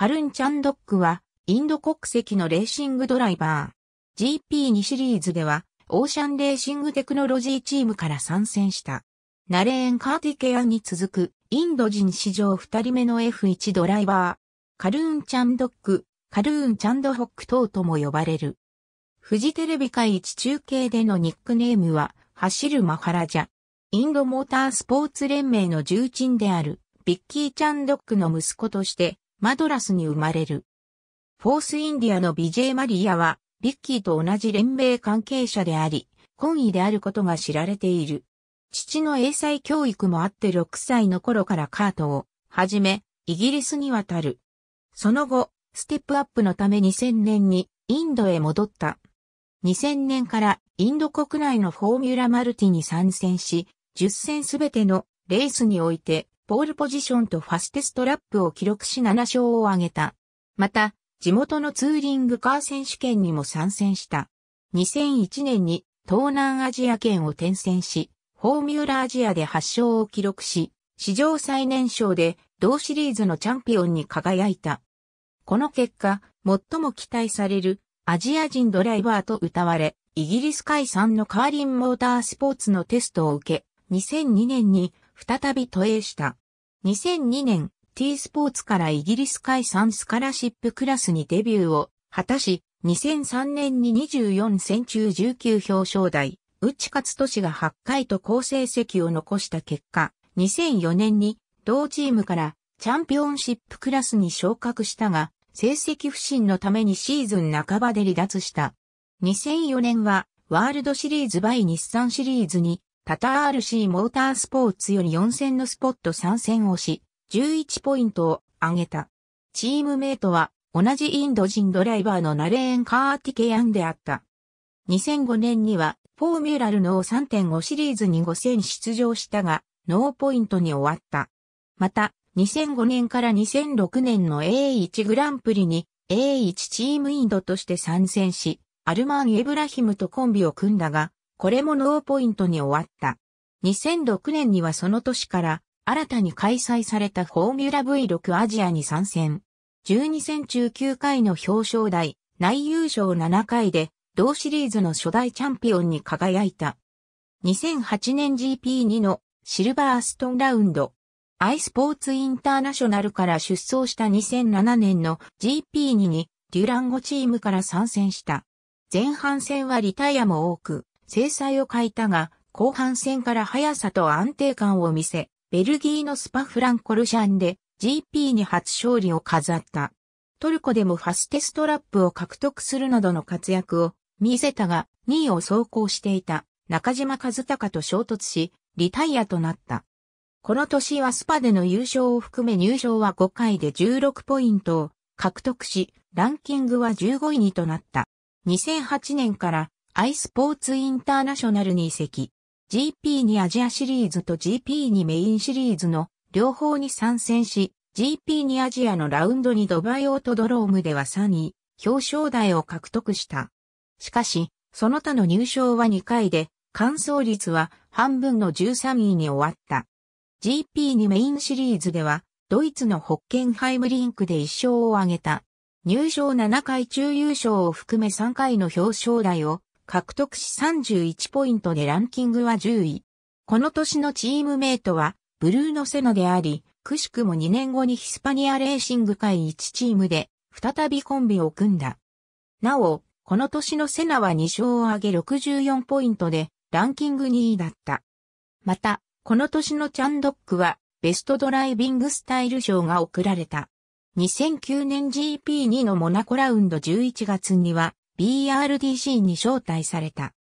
カルン・チャンドックは、インド国籍のレーシングドライバー。GP2 シリーズでは、オーシャンレーシングテクノロジーチームから参戦した。ナレーン・カーティケアに続く、インド人史上2人目の F1 ドライバー。カルーン・チャンドック、カルーン・チャンドホック等とも呼ばれる。フジテレビ界一中継でのニックネームは、走るマハラジャ。インドモータースポーツ連盟の重鎮である、ビッキー・チャンドックの息子として、マドラスに生まれる。フォースインディアのビジェイ・マリアは、ビッキーと同じ連盟関係者であり、婚意であることが知られている。父の英才教育もあって6歳の頃からカートを、はじめ、イギリスに渡る。その後、ステップアップのため2000年にインドへ戻った。2000年からインド国内のフォーミュラマルティに参戦し、10戦すべてのレースにおいてポールポジションとファステストラップを記録し7勝を挙げた。また、地元のツーリングカー選手権にも参戦した。2001年に東南アジア圏を転戦し、フォーミュラアジアで8勝を記録し、史上最年少で同シリーズのチャンピオンに輝いた。この結果、最も期待されるアジア人ドライバーと歌われ、イギリス海産のカーリンモータースポーツのテストを受け、2002年に再び都営した。2002年、T スポーツからイギリス海産スカラシップクラスにデビューを果たし、2003年に24戦中19表彰台、内勝利が8回と好成績を残した結果、2004年に同チームからチャンピオンシップクラスに昇格したが、成績不振のためにシーズン半ばで離脱した。2004年はワールドシリーズバイ日産シリーズにタター RC モータースポーツより4戦のスポット参戦をし、11ポイントを挙げた。チームメイトは同じインド人ドライバーのナレーン・カーティケヤンであった。2005年にはフォーミュラルの3.5シリーズに5戦出場したが、ノーポイントに終わった。また、2005年から2006年の A1 グランプリに A1 チームインドとして参戦し、アルマン・エブラヒムとコンビを組んだが、これもノーポイントに終わった。2006年にはその年から新たに開催されたフォーミュラ V6 アジアに参戦。12戦中9回の表彰台、内優勝7回で同シリーズの初代チャンピオンに輝いた。2008年 GP2 のシルバーストンラウンド。i スポーツインターナショナルから出走した2007年の GP2 にデュランゴチームから参戦した。前半戦はリタイアも多く、制裁を欠いたが、後半戦から速さと安定感を見せ、ベルギーのスパフランコルシャンで GP に初勝利を飾った。トルコでもファステストラップを獲得するなどの活躍を見せたが、2位を走行していた中島和孝と衝突し、リタイアとなった。この年はスパでの優勝を含め入賞は5回で16ポイントを獲得し、ランキングは15位にとなった。2008年からアイスポーツインターナショナルに移籍。GP にアジアシリーズと GP にメインシリーズの両方に参戦し、GP にアジアのラウンドにドバイオートドロームでは3位、表彰台を獲得した。しかし、その他の入賞は2回で、完走率は半分の13位に終わった。GP にメインシリーズでは、ドイツのホッケンハイムリンクで1勝を挙げた。入賞7回中優勝を含め3回の表彰台を獲得し31ポイントでランキングは10位。この年のチームメイトは、ブルーノ・セノであり、くしくも2年後にヒスパニアレーシング界1チームで、再びコンビを組んだ。なお、この年のセナは2勝を挙げ64ポイントで、ランキング2位だった。また、この年のチャンドックは、ベストドライビングスタイル賞が贈られた。2009年 GP2 のモナコラウンド11月には、BRDC に招待された。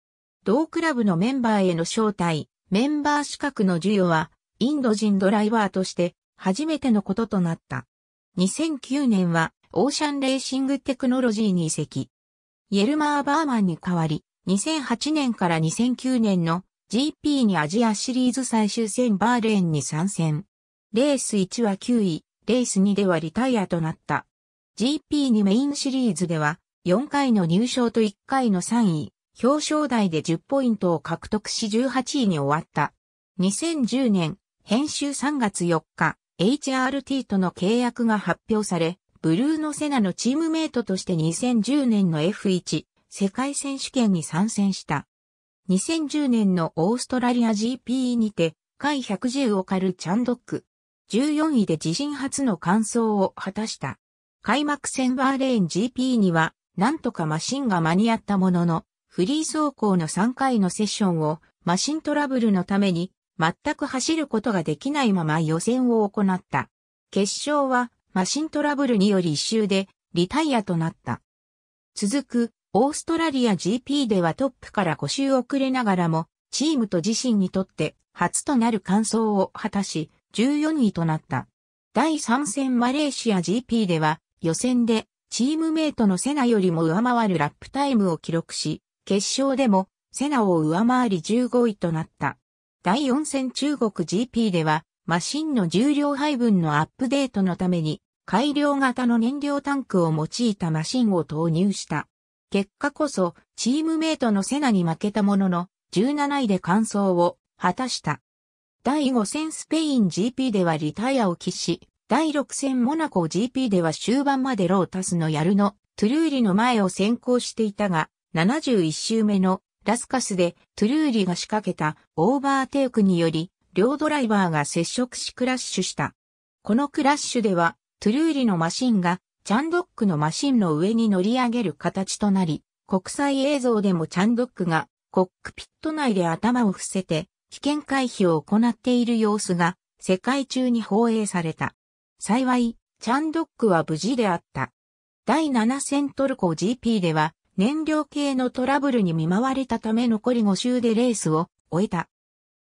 同クラブのメンバーへの招待、メンバー資格の授与は、インド人ドライバーとして初めてのこととなった。2009年はオーシャンレーシングテクノロジーに移籍。イェルマー・バーマンに代わり、2008年から2009年の GP にアジアシリーズ最終戦バーレーンに参戦。レース1は9位、レース2ではリタイアとなった。GP にメインシリーズでは4回の入賞と1回の3位、表彰台で10ポイントを獲得し18位に終わった。2010年、編集3月4日、HRT との契約が発表され、ブルーノ・セナのチームメイトとして2010年の F1 世界選手権に参戦した。2010年のオーストラリア GP にて、回110を狩るチャンドック。14位で自身初の完走を果たした。開幕戦バーレーン GP にはなんとかマシンが間に合ったものの、フリー走行の3回のセッションをマシントラブルのために全く走ることができないまま予選を行った。決勝はマシントラブルにより一周でリタイアとなった。続くオーストラリア GP ではトップから5周遅れながらもチームと自身にとって初となる完走を果たし14位となった。第3戦マレーシア GP では予選でチームメイトのセナよりも上回るラップタイムを記録し、決勝でもセナを上回り15位となった。第4戦中国 GP では、マシンの重量配分のアップデートのために、改良型の燃料タンクを用いたマシンを投入した。結果こそ、チームメイトのセナに負けたものの、17位で完走を果たした。第5戦スペイン GP ではリタイアを喫し、第6戦モナコ GP では終盤までロータスのヤルのトゥルーリの前を先行していたが、71周目のラスカスでトゥルーリが仕掛けたオーバーテイクにより、両ドライバーが接触しクラッシュした。このクラッシュでは、トゥルーリのマシンがチャンドックのマシンの上に乗り上げる形となり、国際映像でもチャンドックがコックピット内で頭を伏せて危険回避を行っている様子が世界中に放映された。幸い、チャンドックは無事であった。第7戦トルコ GP では、燃料系のトラブルに見舞われたため残り5周でレースを終えた。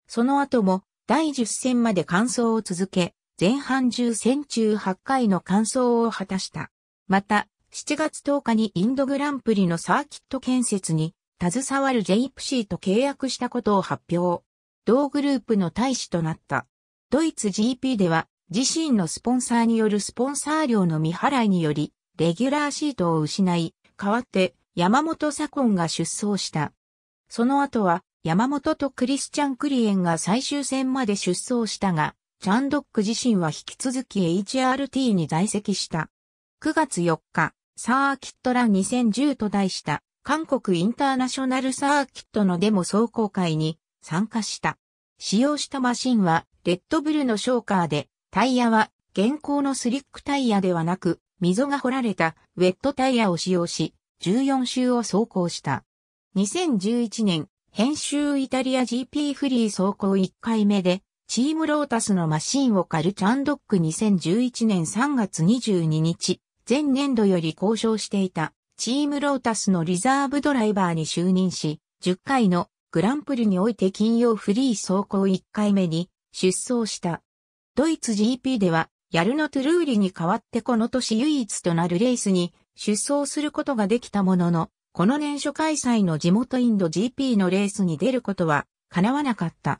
その後も第10戦まで完走を続け、前半10戦中8回の完走を果たした。また、7月10日にインドグランプリのサーキット建設に携わるジェイプシーと契約したことを発表。同グループの大使となった。ドイツ GP では自身のスポンサーによるスポンサー料の未払いにより、レギュラーシートを失い、代わって山本左近が出走した。その後は山本とクリスチャン・クリエンが最終戦まで出走したが、チャンドック自身は引き続き HRT に在籍した。9月4日、サーキットラン2010と題した韓国インターナショナルサーキットのデモ総行会に参加した。使用したマシンはレッドブルのショーカーでタイヤは現行のスリックタイヤではなく、溝が掘られたウェットタイヤを使用し、14周を走行した。2011年、編集イタリア GP フリー走行1回目で、チームロータスのマシンをカルチャンドック2011年3月22日、前年度より交渉していた、チームロータスのリザーブドライバーに就任し、10回のグランプリにおいて金曜フリー走行1回目に出走した。ドイツ GP では、ヤルノ・トゥルーリに代わってこの年唯一となるレースに出走することができたものの、この年初開催の地元インド GP のレースに出ることは叶わなかった。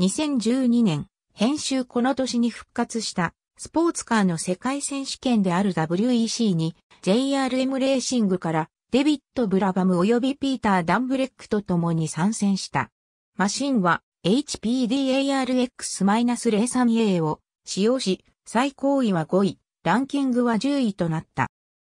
2012年、編集この年に復活したスポーツカーの世界選手権である WEC に JRM レーシングからデビット・ブラバム及びピーター・ダンブレックと共に参戦した。マシンは HPDARX-03A を使用し、最高位は5位、ランキングは10位となった。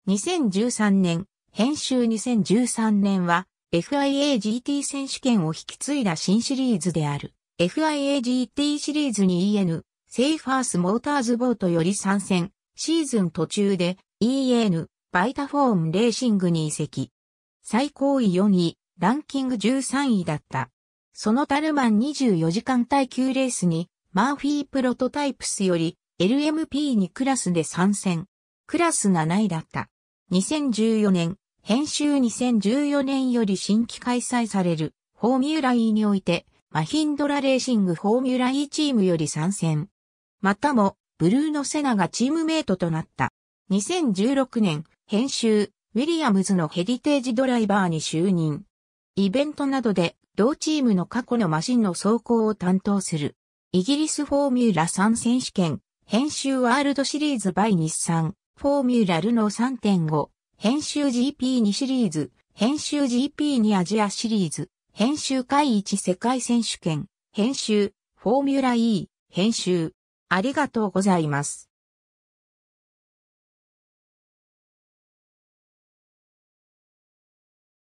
2013年、編集2013年は FIAGT 選手権を引き継いだ新シリーズである FIAGT シリーズに EN、セイファースモーターズボートより参戦、シーズン途中で EN、バイタフォームレーシングに移籍。最高位4位、ランキング13位だった。そのタルマン24時間耐久レースに、マーフィープロトタイプスより LMP2 クラスで参戦。クラス7位だった。2014年、編集2014年より新規開催される、フォーミュラ E において、マヒンドラレーシングフォーミュラ E チームより参戦。またも、ブルーノ・セナがチームメイトとなった。2016年、編集、ウィリアムズのヘリテージドライバーに就任。イベントなどで同チームの過去のマシンの走行を担当する。イギリスフォーミュラ3選手権、編集ワールドシリーズ by 日産、フォーミュラルの3.5、編集 GP2 シリーズ、編集 GP2 アジアシリーズ、編集会1世界選手権、編集、フォーミュラ E、編集。ありがとうございます。